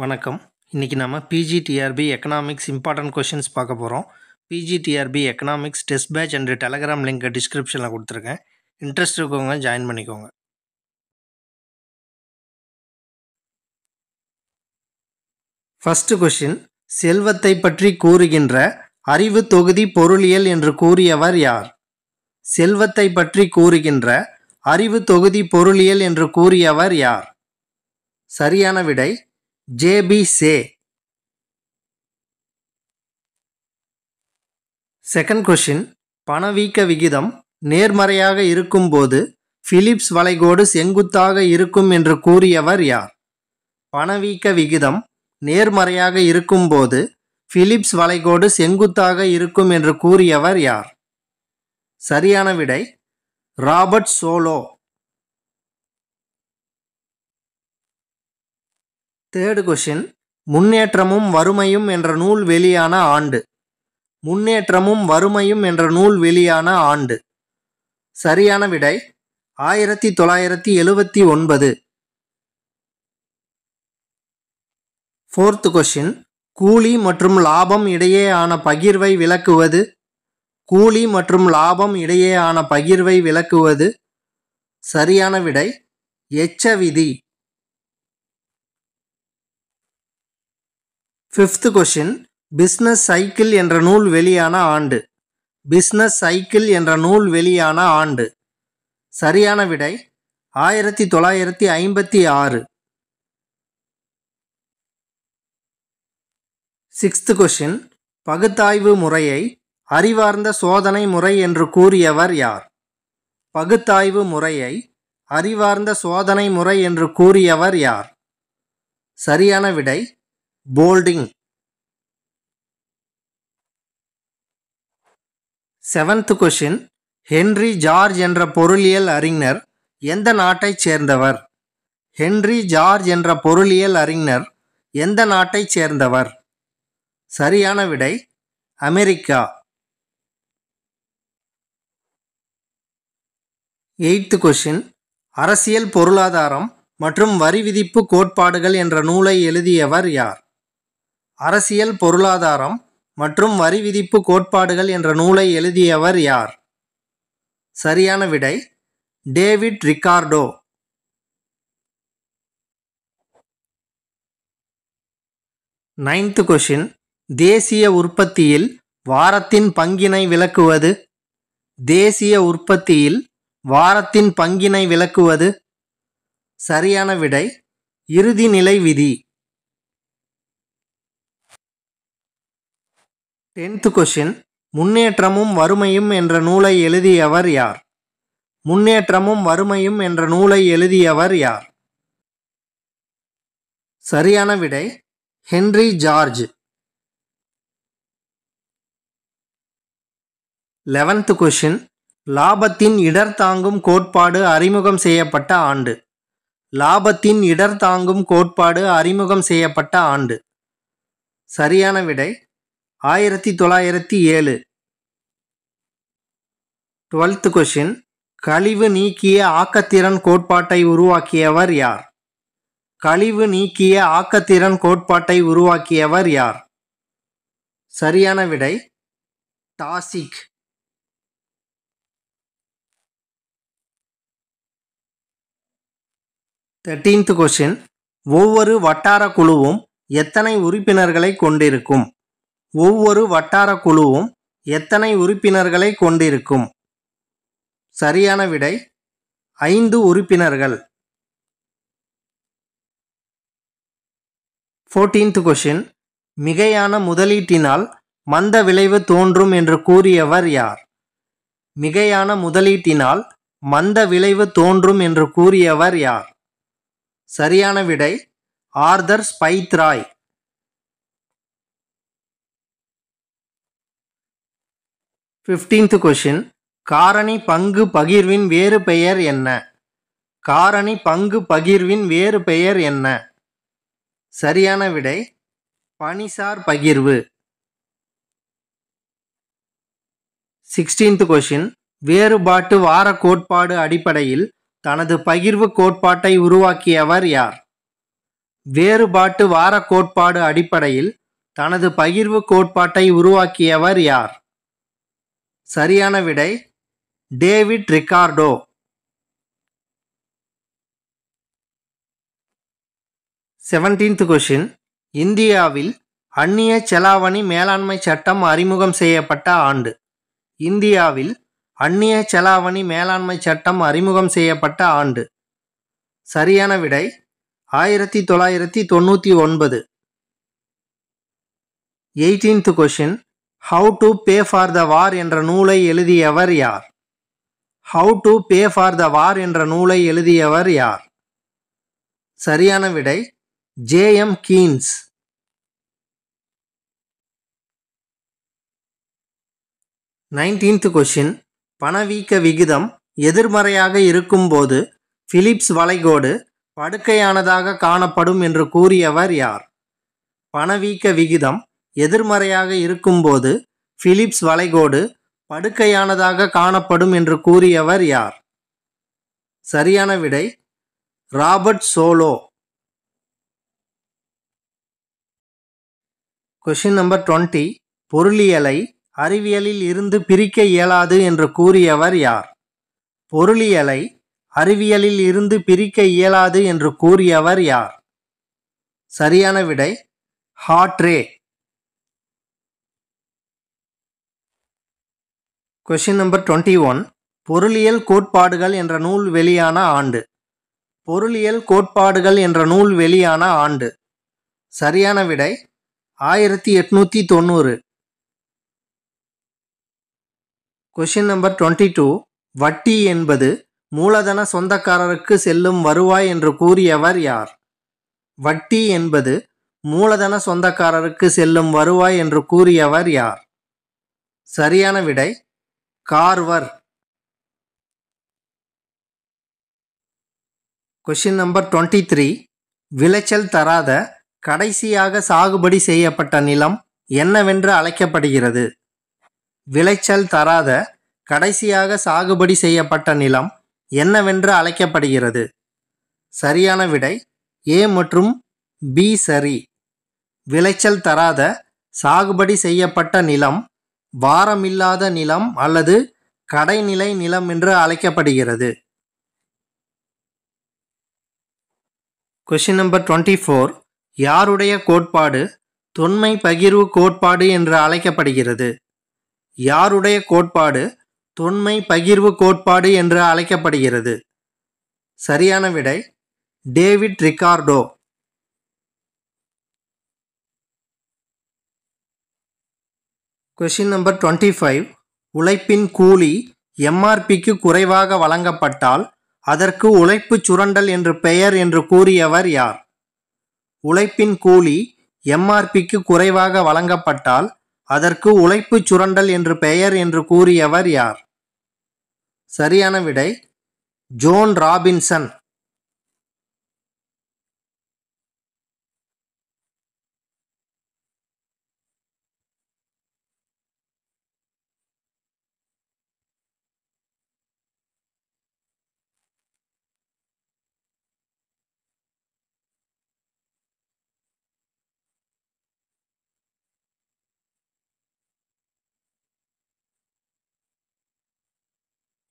வணக்கம் இன்றைக்கி நம்ம பிஜிடிஆர்பி எக்கனாமிக்ஸ் இம்பார்ட்டன்ட் கொஷின்ஸ் பார்க்க போகிறோம் PG TRB economics test batch and Telegram link டிஸ்கிரிப்ஷனில் கொடுத்துருக்கேன் இன்ட்ரெஸ்ட் இருக்கவங்க ஜாயின் பண்ணிக்கோங்க ஃபஸ்ட்டு கொஷின் செல்வத்தை பற்றி கூறுகின்ற அறிவு தொகுதி பொருளியல் என்று கூறியவர் யார் செல்வத்தை பற்றி கூறுகின்ற அறிவு தொகுதி பொருளியல் என்று கூறியவர் யார் சரியான விடை ஜேபி சே செகண்ட் கொஷின் பணவீக்க விகிதம் நேர்மறையாக இருக்கும்போது பிலிப்ஸ் வளைகோடு செங்குத்தாக இருக்கும் என்று கூறியவர் யார் பணவீக்க விகிதம் நேர்மறையாக இருக்கும்போது பிலிப்ஸ் வளைகோடு செங்குத்தாக இருக்கும் என்று கூறியவர் யார் சரியான விடை ராபர்ட் சோலோ தேர்டு கொஷின் முன்னேற்றமும் வறுமையும் என்ற நூல் வெளியான ஆண்டு முன்னேற்றமும் வறுமையும் என்ற நூல் வெளியான ஆண்டு சரியான விடை ஆயிரத்தி தொள்ளாயிரத்தி எழுவத்தி ஒன்பது ஃபோர்த்து கொஷின் கூலி மற்றும் லாபம் இடையேயான பகிர்வை விளக்குவது கூலி மற்றும் லாபம் இடையேயான பகிர்வை விளக்குவது சரியான விடை எச்ச விதி ஃபிஃப்த் கொஷின் பிஸ்னஸ் சைக்கிள் என்ற நூல் வெளியான ஆண்டு பிஸ்னஸ் சைக்கிள் என்ற நூல் வெளியான ஆண்டு சரியான விடை ஆயிரத்தி தொள்ளாயிரத்தி ஐம்பத்தி ஆறு சிக்ஸ்த் கொஷின் பகுத்தாய்வு முறையை அறிவார்ந்த சோதனை முறை என்று கூறியவர் யார் பகுத்தாய்வு முறையை அறிவார்ந்த சோதனை முறை என்று கூறியவர் யார் சரியான விடை Boulding seventh question Henry George என்ற பொருளியல் அறிஞர் எந்த நாட்டைச் சேர்ந்தவர் ஹென்றி ஜார்ஜ் என்ற பொருளியல் அறிஞர் எந்த நாட்டைச் சேர்ந்தவர் சரியான விடை அமெரிக்கா எயித்து கொஷின் அரசியல் பொருளாதாரம் மற்றும் வரி விதிப்பு கோட்பாடுகள் என்ற நூலை எழுதியவர் யார் அரசியல் பொருளாதாரம் மற்றும் வரி விதிப்பு கோட்பாடுகள் என்ற நூலை எழுதியவர் யார் சரியான விடை டேவிட் ரிக்கார்டோ நைன்த் கொஷின் தேசிய உற்பத்தியில் வாரத்தின் பங்கினை விளக்குவது தேசிய உற்பத்தியில் வாரத்தின் பங்கினை விளக்குவது சரியான விடை இறுதிநிலை விதி டென்த் கொஷின் முன்னேற்றமும் வறுமையும் என்ற நூலை எழுதியவர் யார் முன்னேற்றமும் வறுமையும் என்ற நூலை எழுதியவர் யார் சரியான விடை ஹென்றி ஜார்ஜ் லெவன்த் கொஷின் லாபத்தின் இடர் தாங்கும் கோட்பாடு அறிமுகம் செய்யப்பட்ட ஆண்டு லாபத்தின் இடர் தாங்கும் கோட்பாடு அறிமுகம் செய்யப்பட்ட ஆண்டு சரியான விடை ஆயிரத்தி தொள்ளாயிரத்தி ஏழு டுவெல்த் கொஷின் கழிவு நீக்கிய ஆக்கத்திறன் கோட்பாட்டை உருவாக்கியவர் யார் கழிவு நீக்கிய ஆக்கத்திறன் கோட்பாட்டை உருவாக்கியவர் யார் சரியான விடை டாசிக் தேர்டீன்த் கொஷின் ஒவ்வொரு வட்டார குழுவும் எத்தனை உறுப்பினர்களை கொண்டிருக்கும் ஒவ்வொரு வட்டார குழுவும் எத்தனை உறுப்பினர்களை கொண்டிருக்கும் சரியான விடை ஐந்து உறுப்பினர்கள் ஃபோர்டீன்த் கொஷின் மிகையான முதலீட்டினால் மந்த விளைவு தோன்றும் என்று கூறியவர் யார் மிகையான முதலீட்டினால் மந்த விளைவு தோன்றும் என்று கூறியவர் யார் சரியான விடை ஆர்தர் ஸ்பைத்ராய் ஃபிஃப்டீன்த் கொஷின் காரணி பங்கு பகிர்வின் வேறு பெயர் என்ன காரணி பங்கு பகிர்வின் வேறு பெயர் என்ன சரியான விடை பனிசார் பகிர்வு சிக்ஸ்டீன்த் கொஷின் வேறுபாட்டு வார கோட்பாடு அடிப்படையில் தனது பகிர்வு கோட்பாட்டை உருவாக்கியவர் யார் வேறுபாட்டு வார கோட்பாடு அடிப்படையில் தனது பகிர்வு கோட்பாட்டை உருவாக்கியவர் யார் சரியான விடை டேவிட் ரிகார்டோ செவன்டீன்த் கொஷின் இந்தியாவில் அந்நிய செலாவணி மேலாண்மை சட்டம் அறிமுகம் செய்யப்பட்ட ஆண்டு இந்தியாவில் அந்நிய செலாவணி மேலாண்மை சட்டம் அறிமுகம் செய்யப்பட்ட ஆண்டு சரியான விடை ஆயிரத்தி தொள்ளாயிரத்தி தொண்ணூற்றி ஒன்பது eighteenth question how to pay for the war என்ற நூலை எழுதியவர் யார் how to pay for the war என்ற நூலை எழுதியவர் யார் சரியான விடை J M Keynes nineteenth question பணவீக்க விகிதம் எதிர்மறையாக இருக்கும்போது பிலிப்ஸ் வளைகோடு படுக்கையானதாக காணப்படும் என்று கூறியவர் யார் பணவீக்க விகிதம் எதிர்மறையாக இருக்கும்போது பிலிப்ஸ் வளைகோடு படுக்கையானதாக காணப்படும் என்று கூறியவர் யார் சரியான விடை Robert Solow question number twenty பொருளியலை அறிவியலில் இருந்து பிரிக்க இயலாது என்று கூறியவர் யார் பொருளியலை அறிவியலில் இருந்து பிரிக்க இயலாது என்று கூறியவர் யார் சரியான விடை Hawtrey question number twenty one பொருளியல் கோட்பாடுகள் என்ற நூல் வெளியான ஆண்டு பொருளியல் கோட்பாடுகள் என்ற நூல் வெளியான ஆண்டு சரியான விடை ஆயிரத்தி எட்நூற்றி தொண்ணூறு கொஷின் நம்பர் டுவெண்ட்டி டூ வட்டி என்பது மூலதன சொந்தக்காரருக்கு செல்லும் வருவாய் என்று கூறியவர் யார் வட்டி என்பது மூலதன சொந்தக்காரருக்கு செல்லும் வருவாய் என்று கூறியவர் யார் சரியான விடை Carver question number twenty three விளைச்சல் தராத கடைசியாக சாகுபடி செய்யப்பட்ட நிலம் என்னவென்று அழைக்கப்படுகிறது விளைச்சல் தராத கடைசியாக சாகுபடி செய்யப்பட்ட நிலம் என்னவென்று அழைக்கப்படுகிறது சரியான விடை ஏ மற்றும் பி சரி விளைச்சல் தராத சாகுபடி செய்யப்பட்ட நிலம் பாரமில்லாத நிலம் அல்லது கடைநிலை நிலம் என்று அழைக்கப்படுகிறது கொஷின் நம்பர் டுவெண்ட்டி ஃபோர் யாருடைய கோட்பாடு தொன்மை பகிர்வு கோட்பாடு என்று அழைக்கப்படுகிறது யாருடைய கோட்பாடு தொன்மை பகிர்வு கோட்பாடு என்று அழைக்கப்படுகிறது சரியான விடை David Ricardo question number twenty five உழைப்பின் கூலி எம்ஆர்பிக்கு குறைவாக வழங்கப்பட்டால் அதற்கு உழைப்பு சுரண்டல் என்று பெயர் என்று கூறியவர் யார் உழைப்பின் கூலி எம்ஆர்பிக்கு குறைவாக வழங்கப்பட்டால் அதற்கு உழைப்பு சுரண்டல் என்று பெயர் என்று கூறியவர் யார் சரியான விடை ஜோன் ராபின்சன்